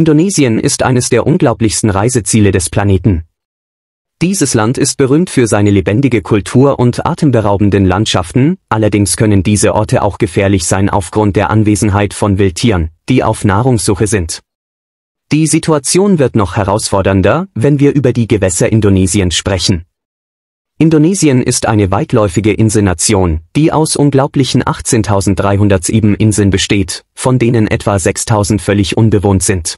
Indonesien ist eines der unglaublichsten Reiseziele des Planeten. Dieses Land ist berühmt für seine lebendige Kultur und atemberaubenden Landschaften, allerdings können diese Orte auch gefährlich sein aufgrund der Anwesenheit von Wildtieren, die auf Nahrungssuche sind. Die Situation wird noch herausfordernder, wenn wir über die Gewässer Indonesiens sprechen. Indonesien ist eine weitläufige Inselnation, die aus unglaublichen 18.307 Inseln besteht, von denen etwa 6.000 völlig unbewohnt sind.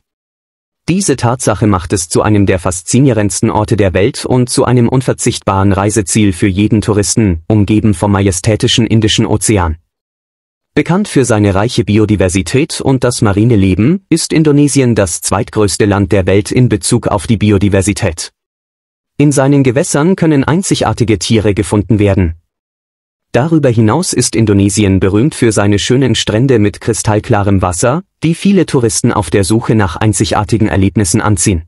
Diese Tatsache macht es zu einem der faszinierendsten Orte der Welt und zu einem unverzichtbaren Reiseziel für jeden Touristen, umgeben vom majestätischen Indischen Ozean. Bekannt für seine reiche Biodiversität und das marine Leben, ist Indonesien das zweitgrößte Land der Welt in Bezug auf die Biodiversität. In seinen Gewässern können einzigartige Tiere gefunden werden, Darüber hinaus ist Indonesien berühmt für seine schönen Strände mit kristallklarem Wasser, die viele Touristen auf der Suche nach einzigartigen Erlebnissen anziehen.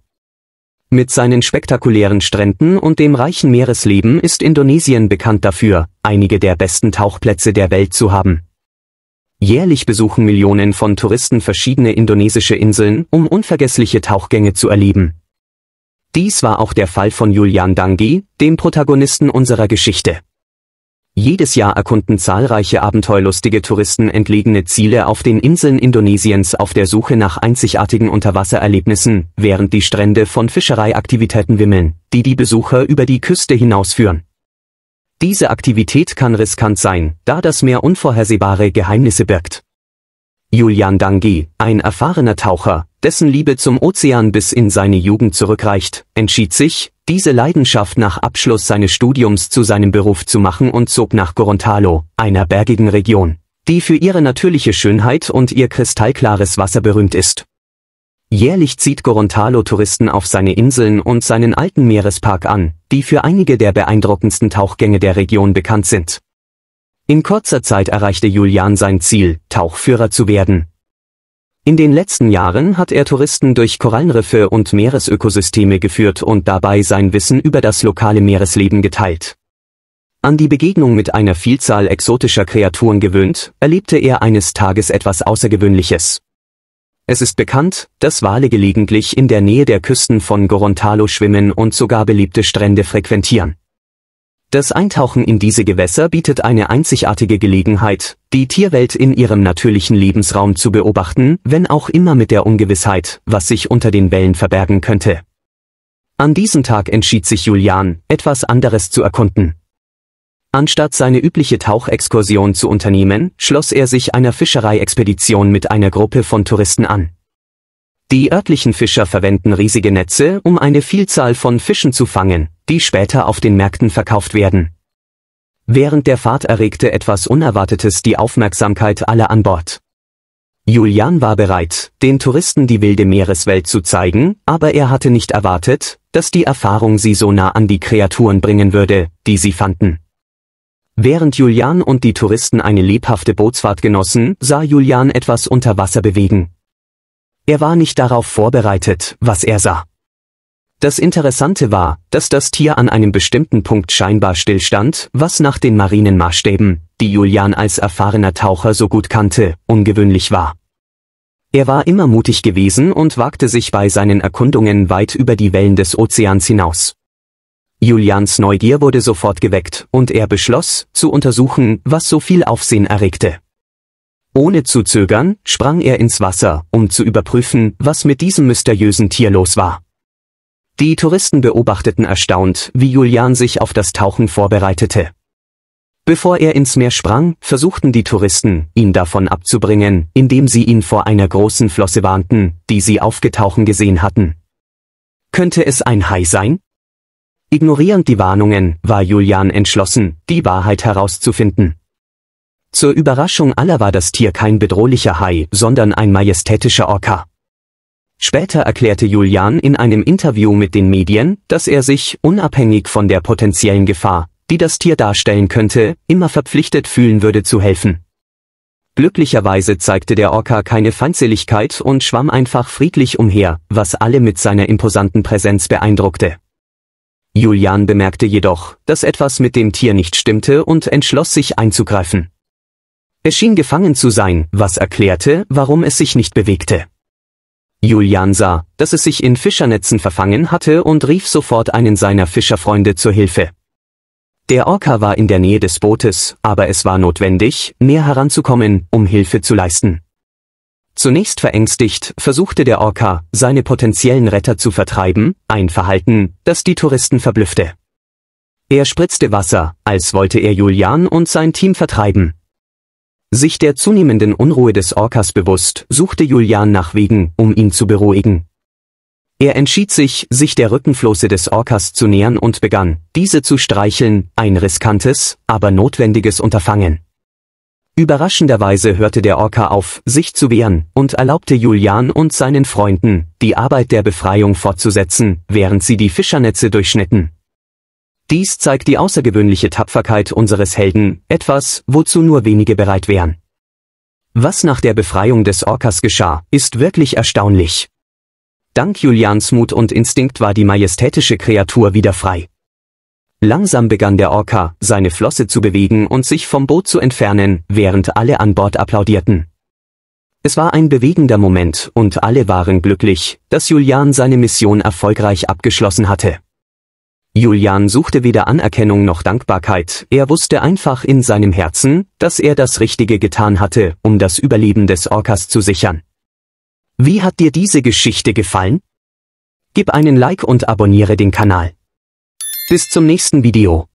Mit seinen spektakulären Stränden und dem reichen Meeresleben ist Indonesien bekannt dafür, einige der besten Tauchplätze der Welt zu haben. Jährlich besuchen Millionen von Touristen verschiedene indonesische Inseln, um unvergessliche Tauchgänge zu erleben. Dies war auch der Fall von Julian Dangi, dem Protagonisten unserer Geschichte. Jedes Jahr erkunden zahlreiche abenteuerlustige Touristen entlegene Ziele auf den Inseln Indonesiens auf der Suche nach einzigartigen Unterwassererlebnissen, während die Strände von Fischereiaktivitäten wimmeln, die die Besucher über die Küste hinausführen. Diese Aktivität kann riskant sein, da das Meer unvorhersehbare Geheimnisse birgt. Julian Dangi, ein erfahrener Taucher, dessen Liebe zum Ozean bis in seine Jugend zurückreicht, entschied sich, diese Leidenschaft nach Abschluss seines Studiums zu seinem Beruf zu machen und zog nach Gorontalo, einer bergigen Region, die für ihre natürliche Schönheit und ihr kristallklares Wasser berühmt ist. Jährlich zieht Gorontalo Touristen auf seine Inseln und seinen alten Meerespark an, die für einige der beeindruckendsten Tauchgänge der Region bekannt sind. In kurzer Zeit erreichte Julian sein Ziel, Tauchführer zu werden. In den letzten Jahren hat er Touristen durch Korallenriffe und Meeresökosysteme geführt und dabei sein Wissen über das lokale Meeresleben geteilt. An die Begegnung mit einer Vielzahl exotischer Kreaturen gewöhnt, erlebte er eines Tages etwas Außergewöhnliches. Es ist bekannt, dass Wale gelegentlich in der Nähe der Küsten von Gorontalo schwimmen und sogar beliebte Strände frequentieren. Das Eintauchen in diese Gewässer bietet eine einzigartige Gelegenheit, die Tierwelt in ihrem natürlichen Lebensraum zu beobachten, wenn auch immer mit der Ungewissheit, was sich unter den Wellen verbergen könnte. An diesem Tag entschied sich Julian, etwas anderes zu erkunden. Anstatt seine übliche Tauchexkursion zu unternehmen, schloss er sich einer Fischereiexpedition mit einer Gruppe von Touristen an. Die örtlichen Fischer verwenden riesige Netze, um eine Vielzahl von Fischen zu fangen, die später auf den Märkten verkauft werden. Während der Fahrt erregte etwas Unerwartetes die Aufmerksamkeit aller an Bord. Julian war bereit, den Touristen die wilde Meereswelt zu zeigen, aber er hatte nicht erwartet, dass die Erfahrung sie so nah an die Kreaturen bringen würde, die sie fanden. Während Julian und die Touristen eine lebhafte Bootsfahrt genossen, sah Julian etwas unter Wasser bewegen. Er war nicht darauf vorbereitet, was er sah. Das Interessante war, dass das Tier an einem bestimmten Punkt scheinbar stillstand, was nach den Marinenmaßstäben, die Julian als erfahrener Taucher so gut kannte, ungewöhnlich war. Er war immer mutig gewesen und wagte sich bei seinen Erkundungen weit über die Wellen des Ozeans hinaus. Julians Neugier wurde sofort geweckt und er beschloss, zu untersuchen, was so viel Aufsehen erregte. Ohne zu zögern, sprang er ins Wasser, um zu überprüfen, was mit diesem mysteriösen Tier los war. Die Touristen beobachteten erstaunt, wie Julian sich auf das Tauchen vorbereitete. Bevor er ins Meer sprang, versuchten die Touristen, ihn davon abzubringen, indem sie ihn vor einer großen Flosse warnten, die sie aufgetauchen gesehen hatten. Könnte es ein Hai sein? Ignorierend die Warnungen, war Julian entschlossen, die Wahrheit herauszufinden. Zur Überraschung aller war das Tier kein bedrohlicher Hai, sondern ein majestätischer Orca. Später erklärte Julian in einem Interview mit den Medien, dass er sich, unabhängig von der potenziellen Gefahr, die das Tier darstellen könnte, immer verpflichtet fühlen würde zu helfen. Glücklicherweise zeigte der Orca keine Feindseligkeit und schwamm einfach friedlich umher, was alle mit seiner imposanten Präsenz beeindruckte. Julian bemerkte jedoch, dass etwas mit dem Tier nicht stimmte und entschloss sich einzugreifen. Es schien gefangen zu sein, was erklärte, warum es sich nicht bewegte. Julian sah, dass es sich in Fischernetzen verfangen hatte und rief sofort einen seiner Fischerfreunde zur Hilfe. Der Orca war in der Nähe des Bootes, aber es war notwendig, näher heranzukommen, um Hilfe zu leisten. Zunächst verängstigt, versuchte der Orca, seine potenziellen Retter zu vertreiben, ein Verhalten, das die Touristen verblüffte. Er spritzte Wasser, als wollte er Julian und sein Team vertreiben, sich der zunehmenden Unruhe des Orcas bewusst, suchte Julian nach Wegen, um ihn zu beruhigen. Er entschied sich, sich der Rückenflosse des Orcas zu nähern und begann, diese zu streicheln, ein riskantes, aber notwendiges Unterfangen. Überraschenderweise hörte der Orca auf, sich zu wehren, und erlaubte Julian und seinen Freunden, die Arbeit der Befreiung fortzusetzen, während sie die Fischernetze durchschnitten. Dies zeigt die außergewöhnliche Tapferkeit unseres Helden, etwas, wozu nur wenige bereit wären. Was nach der Befreiung des Orcas geschah, ist wirklich erstaunlich. Dank Julians Mut und Instinkt war die majestätische Kreatur wieder frei. Langsam begann der Orca, seine Flosse zu bewegen und sich vom Boot zu entfernen, während alle an Bord applaudierten. Es war ein bewegender Moment und alle waren glücklich, dass Julian seine Mission erfolgreich abgeschlossen hatte. Julian suchte weder Anerkennung noch Dankbarkeit, er wusste einfach in seinem Herzen, dass er das Richtige getan hatte, um das Überleben des Orcas zu sichern. Wie hat dir diese Geschichte gefallen? Gib einen Like und abonniere den Kanal. Bis zum nächsten Video.